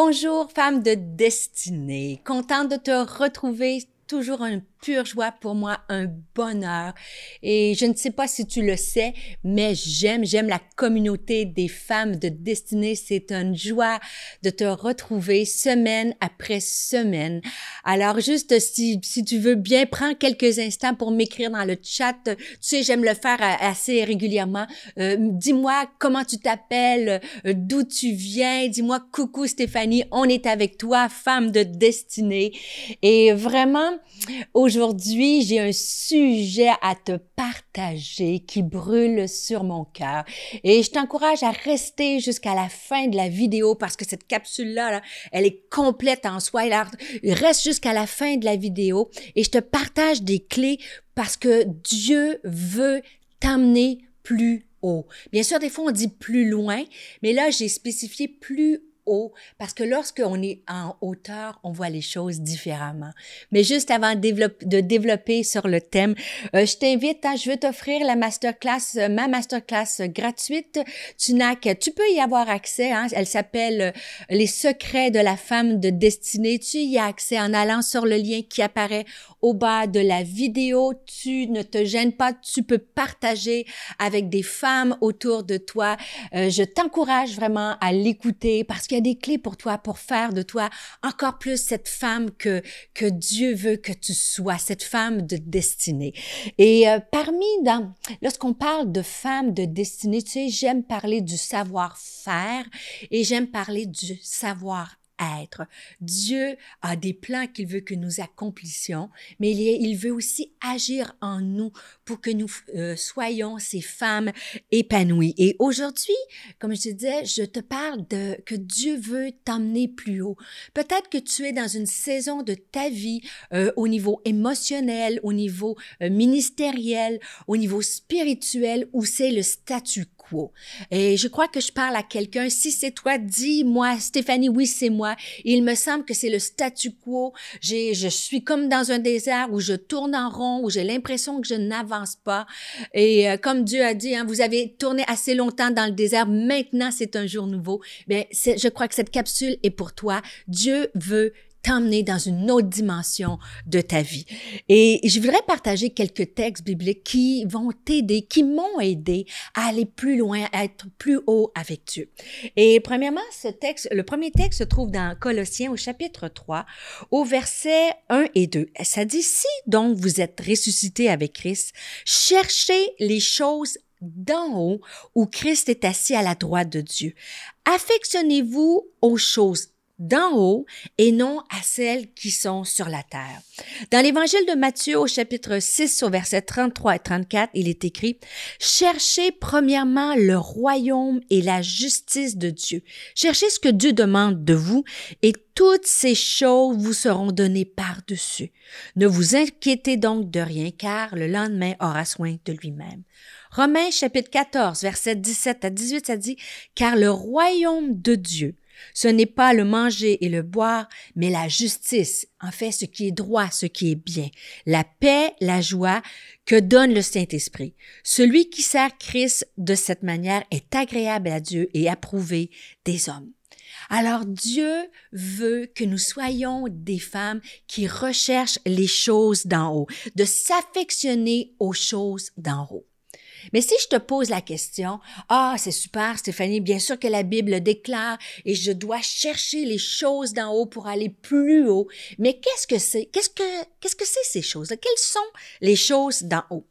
Bonjour, femme de destinée. Contente de te retrouver. Toujours un pure joie pour moi, un bonheur. Et je ne sais pas si tu le sais, mais j'aime, j'aime la communauté des femmes de destinée. C'est une joie de te retrouver semaine après semaine. Alors juste si, si tu veux bien, prends quelques instants pour m'écrire dans le chat. Tu sais, j'aime le faire euh, assez régulièrement. Euh, dis-moi comment tu t'appelles, euh, d'où tu viens. Dis-moi coucou Stéphanie, on est avec toi, femme de destinée. Et vraiment, au Aujourd'hui, j'ai un sujet à te partager qui brûle sur mon cœur et je t'encourage à rester jusqu'à la fin de la vidéo parce que cette capsule-là, elle est complète en soi. Elle reste jusqu'à la fin de la vidéo et je te partage des clés parce que Dieu veut t'amener plus haut. Bien sûr, des fois, on dit plus loin, mais là, j'ai spécifié plus parce que lorsqu'on est en hauteur, on voit les choses différemment. Mais juste avant de développer sur le thème, euh, je t'invite, hein, je veux t'offrir la masterclass, euh, ma masterclass gratuite. Tu n'as que, tu peux y avoir accès. Hein, elle s'appelle euh, Les secrets de la femme de destinée. Tu y as accès en allant sur le lien qui apparaît au bas de la vidéo. Tu ne te gênes pas, tu peux partager avec des femmes autour de toi. je t'encourage vraiment à l'écouter parce que des clés pour toi, pour faire de toi encore plus cette femme que, que Dieu veut que tu sois, cette femme de destinée. Et euh, parmi, dans, lorsqu'on parle de femme de destinée, tu sais, j'aime parler du savoir-faire et j'aime parler du savoir être. Dieu a des plans qu'il veut que nous accomplissions, mais il, veut aussi agir en nous pour que nous euh, soyons ces femmes épanouies. Et aujourd'hui, comme je te disais, je te parle de que Dieu veut t'emmener plus haut. Peut-être que tu es dans une saison de ta vie euh, au niveau émotionnel, au niveau euh, ministériel, au niveau spirituel, où c'est le statu quo. Et je crois que je parle à quelqu'un. Si c'est toi, dis-moi, Stéphanie, oui, c'est moi il me semble que c'est le statu quo. je suis comme dans un désert où je tourne en rond, où j'ai l'impression que je n'avance pas. Et euh, comme Dieu a dit, hein, vous avez tourné assez longtemps dans le désert. Maintenant, c'est un jour nouveau. Bien, je crois que cette capsule est pour toi. Dieu veut t'emmener dans une autre dimension de ta vie. Et je voudrais partager quelques textes bibliques qui vont t'aider, qui m'ont aidé à aller plus loin, à être plus haut avec Dieu. Et premièrement, ce texte, le premier texte se trouve dans Colossiens au chapitre 3, au verset 1 et 2. Ça dit, si donc vous êtes ressuscité avec Christ, cherchez les choses d'en haut où Christ est assis à la droite de Dieu. Affectionnez-vous aux choses d'en haut et non à celles qui sont sur la terre. Dans l'évangile de Matthieu au chapitre 6 au verset 33 et 34, il est écrit Cherchez premièrement le royaume et la justice de Dieu. Cherchez ce que Dieu demande de vous et toutes ces choses vous seront données par-dessus. Ne vous inquiétez donc de rien car le lendemain aura soin de lui-même. Romains chapitre 14 verset 17 à 18 ça dit car le royaume de Dieu ce n'est pas le manger et le boire, mais la justice, en fait ce qui est droit, ce qui est bien, la paix, la joie que donne le Saint-Esprit. Celui qui sert Christ de cette manière est agréable à Dieu et approuvé des hommes. Alors Dieu veut que nous soyons des femmes qui recherchent les choses d'en haut, de s'affectionner aux choses d'en haut. Mais si je te pose la question, ah, c'est super, Stéphanie, bien sûr que la Bible déclare et je dois chercher les choses d'en haut pour aller plus haut. Mais qu'est-ce que c'est? Qu'est-ce que, qu'est-ce que c'est ces choses-là? Quelles sont les choses d'en haut?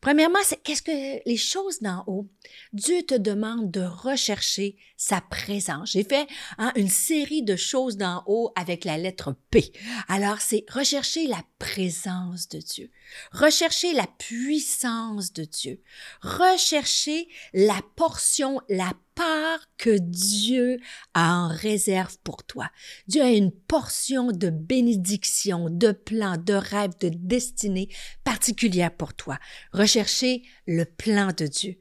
Premièrement, c'est qu'est-ce que les choses d'en haut, Dieu te demande de rechercher sa présence. J'ai fait hein, une série de choses d'en haut avec la lettre P. Alors, c'est rechercher la présence de Dieu, rechercher la puissance de Dieu, rechercher la portion, la que Dieu a en réserve pour toi. Dieu a une portion de bénédiction, de plans, de rêves, de destinée particulière pour toi. Recherchez le plan de Dieu.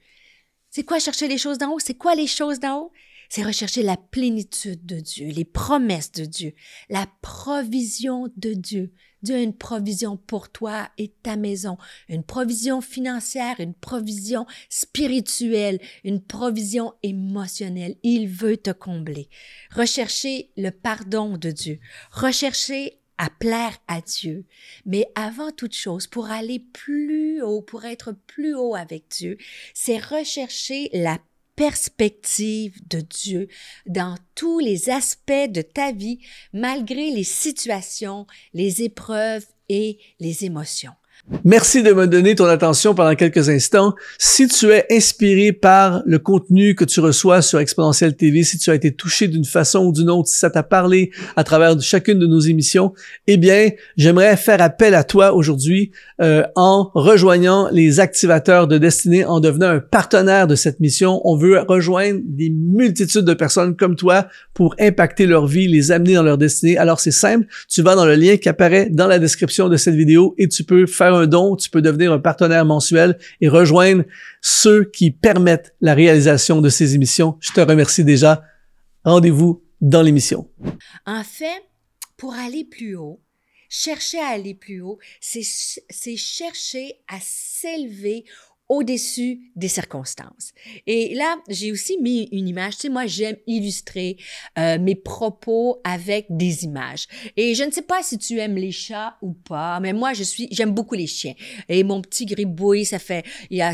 C'est quoi chercher les choses d'en haut? C'est quoi les choses d'en haut? c'est rechercher la plénitude de Dieu, les promesses de Dieu, la provision de Dieu. Dieu a une provision pour toi et ta maison, une provision financière, une provision spirituelle, une provision émotionnelle. Il veut te combler. Rechercher le pardon de Dieu, rechercher à plaire à Dieu, mais avant toute chose, pour aller plus haut, pour être plus haut avec Dieu, c'est rechercher la perspective de Dieu dans tous les aspects de ta vie, malgré les situations, les épreuves et les émotions. Merci de me donner ton attention pendant quelques instants. Si tu es inspiré par le contenu que tu reçois sur Exponential TV, si tu as été touché d'une façon ou d'une autre, si ça t'a parlé à travers chacune de nos émissions, eh bien, j'aimerais faire appel à toi aujourd'hui euh, en rejoignant les activateurs de destinée, en devenant un partenaire de cette mission. On veut rejoindre des multitudes de personnes comme toi pour impacter leur vie, les amener dans leur destinée. Alors, c'est simple. Tu vas dans le lien qui apparaît dans la description de cette vidéo et tu peux faire un don, tu peux devenir un partenaire mensuel et rejoindre ceux qui permettent la réalisation de ces émissions. Je te remercie déjà. Rendez-vous dans l'émission. En fait, pour aller plus haut, chercher à aller plus haut, c'est chercher à s'élever au-dessus des circonstances. Et là, j'ai aussi mis une image. Tu sais, moi, j'aime illustrer euh, mes propos avec des images. Et je ne sais pas si tu aimes les chats ou pas, mais moi, je suis, j'aime beaucoup les chiens. Et mon petit gribouille, ça fait, il y a,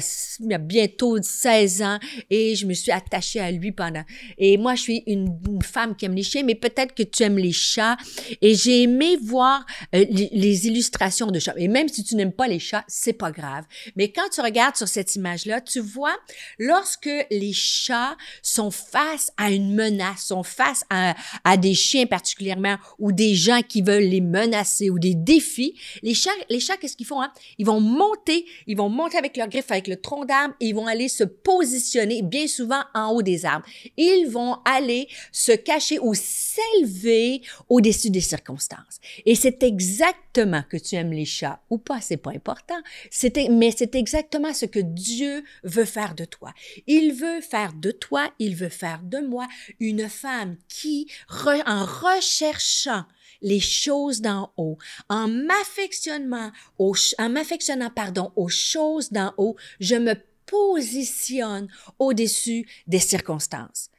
bientôt 16 ans, et je me suis attachée à lui pendant. Et moi, je suis une, femme qui aime les chiens, mais peut-être que tu aimes les chats. Et j'ai aimé voir euh, les, illustrations de chats. Et même si tu n'aimes pas les chats, c'est pas grave. Mais quand tu regardes cette image-là, tu vois, lorsque les chats sont face à une menace, sont face à, des chiens particulièrement ou des gens qui veulent les menacer ou des défis, les chats, les chats qu'est-ce qu'ils font? Hein? Ils vont monter, ils vont monter avec leur griffe, avec le tronc d'arbre et ils vont aller se positionner bien souvent en haut des arbres. Ils vont aller se cacher ou s'élever au-dessus des circonstances. Et c'est exactement que tu aimes les chats ou pas, c'est pas important. C'était, mais c'est exactement ce que Dieu veut faire de toi. Il veut faire de toi, il veut faire de moi une femme qui, en recherchant les choses d'en haut, en m'affectionnant en m'affectionnant, pardon, aux choses d'en haut, je me positionne au-dessus des circonstances.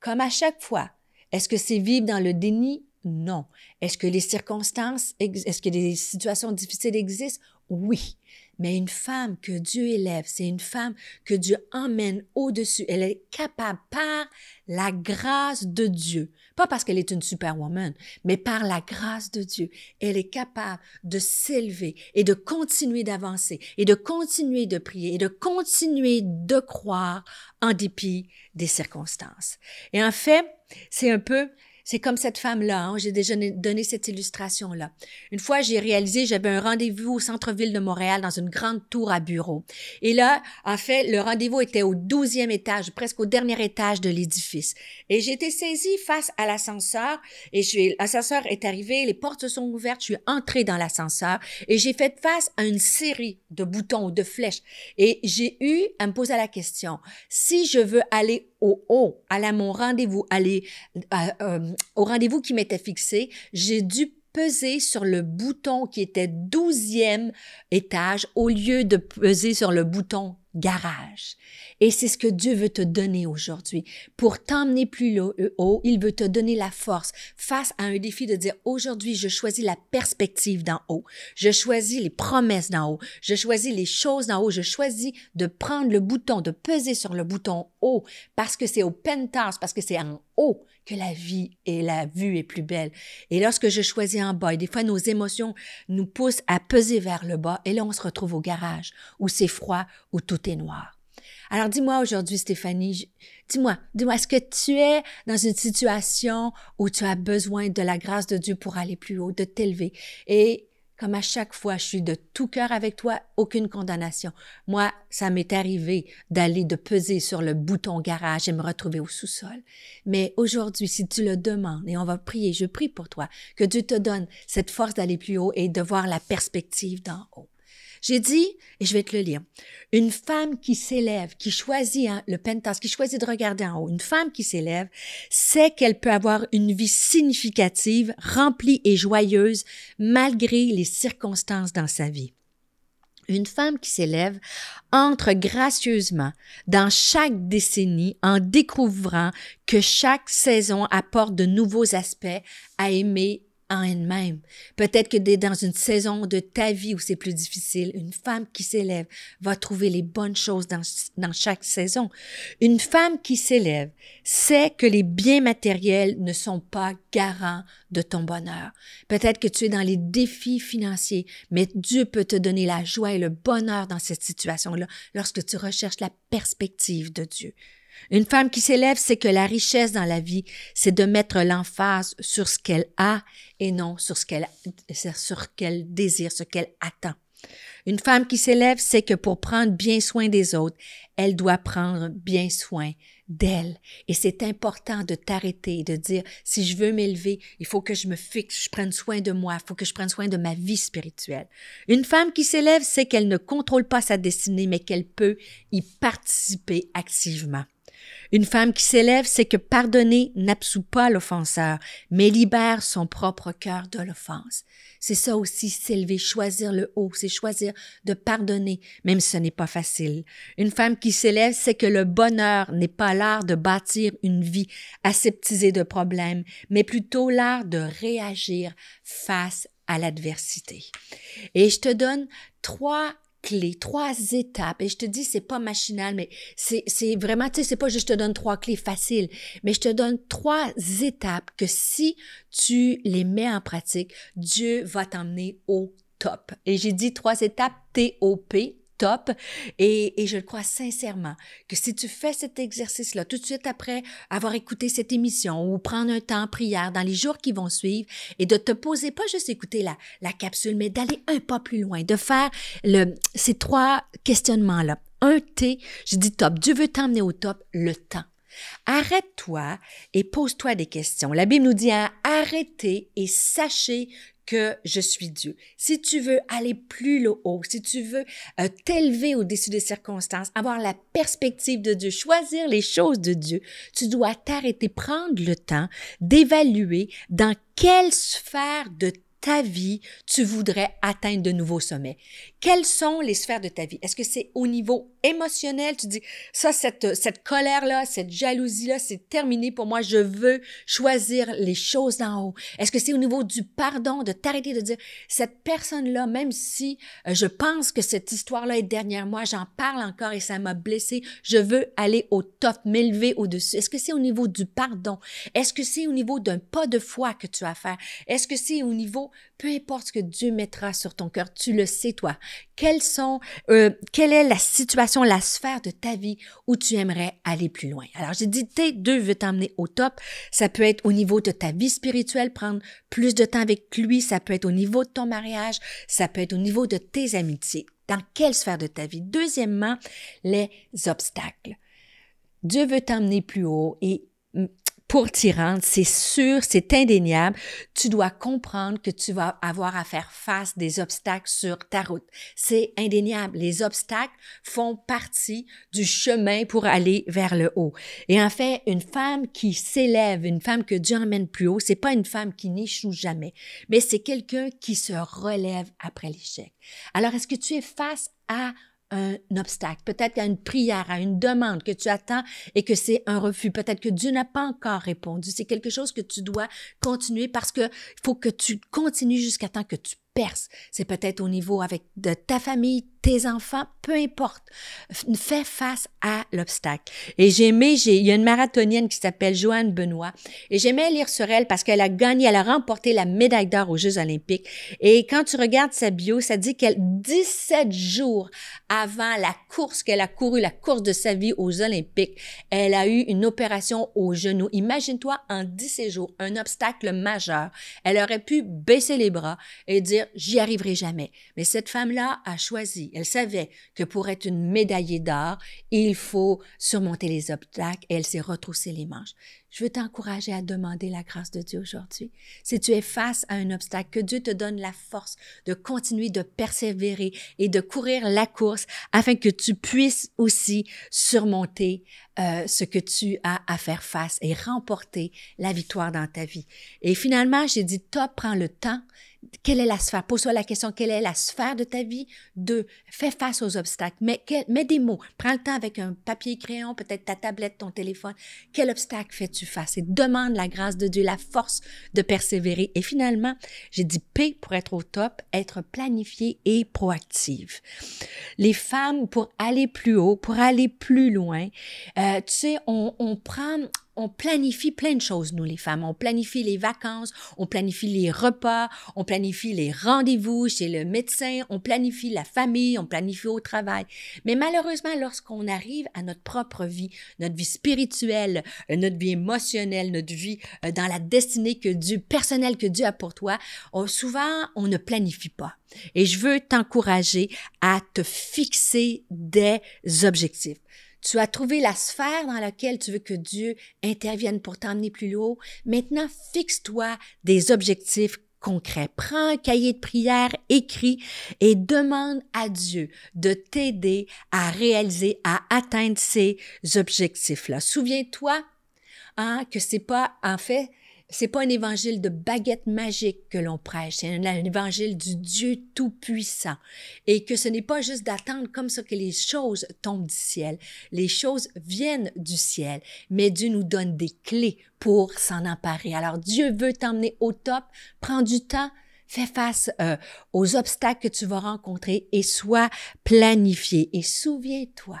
Comme à chaque fois, est-ce que c'est vivre dans le déni? Non. Est-ce que les circonstances, est-ce que les situations difficiles existent? Oui. Mais une femme que Dieu élève, c'est une femme que Dieu emmène au-dessus. Elle est capable par la grâce de Dieu, pas parce qu'elle est une superwoman, mais par la grâce de Dieu, elle est capable de s'élever et de continuer d'avancer et de continuer de prier et de continuer de croire en dépit des circonstances. Et en fait, c'est un peu c'est comme cette femme-là, hein. j'ai déjà donné cette illustration-là. Une fois, j'ai réalisé, j'avais un rendez-vous au centre-ville de Montréal dans une grande tour à bureaux. Et là, en fait, le rendez-vous était au douzième étage, presque au dernier étage de l'édifice. Et j'ai été saisie face à l'ascenseur et l'ascenseur est arrivé, les portes sont ouvertes, je suis entrée dans l'ascenseur et j'ai fait face à une série de boutons, ou de flèches. Et j'ai eu à me poser la question, si je veux aller au à mon rendez-vous, euh, au rendez-vous qui m'était fixé, j'ai dû peser sur le bouton qui était 12e étage au lieu de peser sur le bouton garage. Et c'est ce que Dieu veut te donner aujourd'hui. Pour t'emmener plus euh, haut, il veut te donner la force face à un défi de dire aujourd'hui, je choisis la perspective d'en haut. Je choisis les promesses d'en haut. Je choisis les choses d'en haut. Je choisis de prendre le bouton, de peser sur le bouton haut parce que c'est au pentas, parce que c'est en haut que la vie et la vue est plus belle. Et lorsque je choisis en bas, et des fois nos émotions nous poussent à peser vers le bas, et là on se retrouve au garage, où c'est froid, où tout est noir. Alors dis-moi aujourd'hui, Stéphanie, dis-moi, dis-moi, est-ce que tu es dans une situation où tu as besoin de la grâce de Dieu pour aller plus haut, de t'élever? Et comme à chaque fois, je suis de tout cœur avec toi, aucune condamnation. Moi, ça m'est arrivé d'aller de peser sur le bouton garage et me retrouver au sous-sol. Mais aujourd'hui, si tu le demandes, et on va prier, je prie pour toi, que Dieu te donne cette force d'aller plus haut et de voir la perspective d'en haut. J'ai dit, et je vais te le lire, une femme qui s'élève, qui choisit hein, le pentas, qui choisit de regarder en haut, une femme qui s'élève, sait qu'elle peut avoir une vie significative, remplie et joyeuse, malgré les circonstances dans sa vie. Une femme qui s'élève entre gracieusement dans chaque décennie en découvrant que chaque saison apporte de nouveaux aspects à aimer en elle-même. Peut-être que dans une saison de ta vie où c'est plus difficile, une femme qui s'élève va trouver les bonnes choses dans, dans chaque saison. Une femme qui s'élève sait que les biens matériels ne sont pas garants de ton bonheur. Peut-être que tu es dans les défis financiers, mais Dieu peut te donner la joie et le bonheur dans cette situation-là lorsque tu recherches la perspective de Dieu. Une femme qui s'élève, c'est que la richesse dans la vie, c'est de mettre l'emphase sur ce qu'elle a et non sur ce qu'elle, sur qu'elle désire, ce qu'elle attend. Une femme qui s'élève, c'est que pour prendre bien soin des autres, elle doit prendre bien soin d'elle. Et c'est important de t'arrêter et de dire, si je veux m'élever, il faut que je me fixe, je prenne soin de moi, il faut que je prenne soin de ma vie spirituelle. Une femme qui s'élève, c'est qu'elle ne contrôle pas sa destinée, mais qu'elle peut y participer activement. Une femme qui s'élève c'est que pardonner n'absout pas l'offenseur, mais libère son propre cœur de l'offense. C'est ça aussi s'élever, choisir le haut, c'est choisir de pardonner, même si ce n'est pas facile. Une femme qui s'élève c'est que le bonheur n'est pas l'art de bâtir une vie aseptisée de problèmes, mais plutôt l'art de réagir face à l'adversité. Et je te donne trois clés, trois étapes. Et je te dis, c'est pas machinal, mais c'est, c'est vraiment, tu sais, c'est pas juste je te donne trois clés faciles, mais je te donne trois étapes que si tu les mets en pratique, Dieu va t'emmener au top. Et j'ai dit trois étapes TOP, top. Et, je crois sincèrement que si tu fais cet exercice-là tout de suite après avoir écouté cette émission ou prendre un temps en prière dans les jours qui vont suivre et de te poser, pas juste écouter la, la capsule, mais d'aller un pas plus loin, de faire le, ces trois questionnements-là. Un T, je dis top, Dieu veut t'emmener au top, le temps Arrête-toi et pose-toi des questions. La Bible nous dit hein, arrêtez et sachez que je suis Dieu. Si tu veux aller plus haut, si tu veux euh, t'élever au-dessus des circonstances, avoir la perspective de Dieu, choisir les choses de Dieu, tu dois t'arrêter, prendre le temps d'évaluer dans quelle sphère de ta vie tu voudrais atteindre de nouveaux sommets. Quelles sont les sphères de ta vie? Est-ce que c'est au niveau émotionnel? Tu dis, ça, cette, euh, cette colère-là, cette jalousie-là, c'est terminé pour moi. Je veux choisir les choses en haut. Est-ce que c'est au niveau du pardon, de t'arrêter de dire, cette personne-là, même si euh, je pense que cette histoire-là est derrière moi, j'en parle encore et ça m'a blessé, je veux aller au top, m'élever au-dessus. Est-ce que c'est au niveau du pardon? Est-ce que c'est au niveau d'un pas de foi que tu as à faire? Est-ce que c'est au niveau peu importe ce que Dieu mettra sur ton cœur, tu le sais toi. sont, euh, quelle est la situation, la sphère de ta vie où tu aimerais aller plus loin? Alors, j'ai dit, tes deux veut t'emmener au top. Ça peut être au niveau de ta vie spirituelle, prendre plus de temps avec lui. Ça peut être au niveau de ton mariage. Ça peut être au niveau de tes amitiés. Dans quelle sphère de ta vie? Deuxièmement, les obstacles. Dieu veut t'emmener plus haut et mm, pour t'y rendre, c'est sûr, c'est indéniable. Tu dois comprendre que tu vas avoir à faire face des obstacles sur ta route. C'est indéniable. Les obstacles font partie du chemin pour aller vers le haut. Et en fait, une femme qui s'élève, une femme que Dieu emmène plus haut, c'est pas une femme qui n'échoue jamais, mais c'est quelqu'un qui se relève après l'échec. Alors, est-ce que tu es face à un obstacle, peut-être qu'il y a une prière, à une demande que tu attends et que c'est un refus. Peut-être que Dieu n'a pas encore répondu. C'est quelque chose que tu dois continuer parce que faut que tu continues jusqu'à temps que tu c'est peut-être au niveau avec de ta famille, tes enfants, peu importe. Fais face à l'obstacle. Et j'aimais, j'ai, il y a une marathonienne qui s'appelle Joanne Benoît, et j'aimais lire sur elle parce qu'elle a gagné, elle a remporté la médaille d'or aux Jeux olympiques. Et quand tu regardes sa bio, ça dit qu'elle, 17 jours avant la course qu'elle a courue, la course de sa vie aux Olympiques, elle a eu une opération au genou. Imagine-toi en 17 jours, un obstacle majeur. Elle aurait pu baisser les bras et dire, j'y arriverai jamais. Mais cette femme-là a choisi, elle savait que pour être une médaillée d'or, il faut surmonter les obstacles et elle s'est retroussée les manches. Je veux t'encourager à demander la grâce de Dieu aujourd'hui. Si tu es face à un obstacle, que Dieu te donne la force de continuer de persévérer et de courir la course afin que tu puisses aussi surmonter euh, ce que tu as à faire face et remporter la victoire dans ta vie. Et finalement, j'ai dit, top, prends le temps quelle est la sphère? Pose-toi la question, quelle est la sphère de ta vie? Deux, fais face aux obstacles. Mets, mets des mots. Prends le temps avec un papier crayon, peut-être ta tablette, ton téléphone. Quel obstacle fais-tu face? Et demande la grâce de Dieu, la force de persévérer. Et finalement, j'ai dit P pour être au top, être planifiée et proactive. Les femmes, pour aller plus haut, pour aller plus loin, euh, tu sais, on prend on planifie plein de choses, nous les femmes. On planifie les vacances, on planifie les repas, on planifie les rendez-vous chez le médecin, on planifie la famille, on planifie au travail. Mais malheureusement, lorsqu'on arrive à notre propre vie, notre vie spirituelle, euh, notre vie émotionnelle, notre vie euh, dans la destinée que Dieu, personnelle que Dieu a pour toi, souvent, on ne planifie pas. Et je veux t'encourager à te fixer des objectifs. Tu as trouvé la sphère dans laquelle tu veux que Dieu intervienne pour t'emmener plus haut. Maintenant, fixe-toi des objectifs concrets. Prends un cahier de prière, écrit et demande à Dieu de t'aider à réaliser, à atteindre ces objectifs-là. Souviens-toi, Hein, que c'est pas en fait c'est pas un évangile de baguette magique que l'on prêche, c'est un, évangile du Dieu Tout-Puissant. Et que ce n'est pas juste d'attendre comme ça que les choses tombent du ciel. Les choses viennent du ciel, mais Dieu nous donne des clés pour s'en emparer. Alors Dieu veut t'emmener au top, prends du temps, fais face euh, aux obstacles que tu vas rencontrer et sois planifié. Et souviens-toi,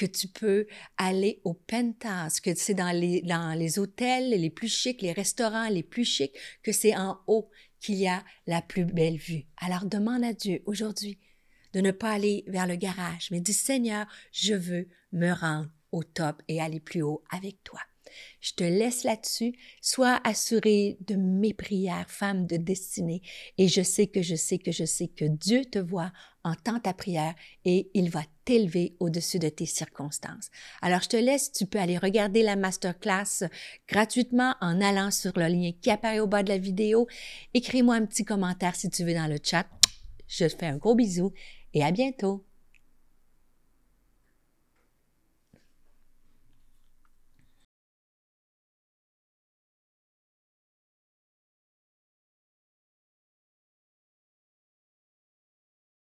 que tu peux aller au penthouse, que c'est dans les, dans les hôtels les plus chics, les restaurants les plus chics, que c'est en haut qu'il y a la plus belle vue. Alors demande à Dieu aujourd'hui de ne pas aller vers le garage, mais dis Seigneur, je veux me rendre au top et aller plus haut avec toi. Je te laisse là-dessus. Sois assurée de mes prières, femme de destinée. Et je sais que je sais que je sais que Dieu te voit, entend ta prière et il va t'élever au-dessus de tes circonstances. Alors, je te laisse. Tu peux aller regarder la masterclass gratuitement en allant sur le lien qui apparaît au bas de la vidéo. Écris-moi un petit commentaire si tu veux dans le chat. Je te fais un gros bisou et à bientôt.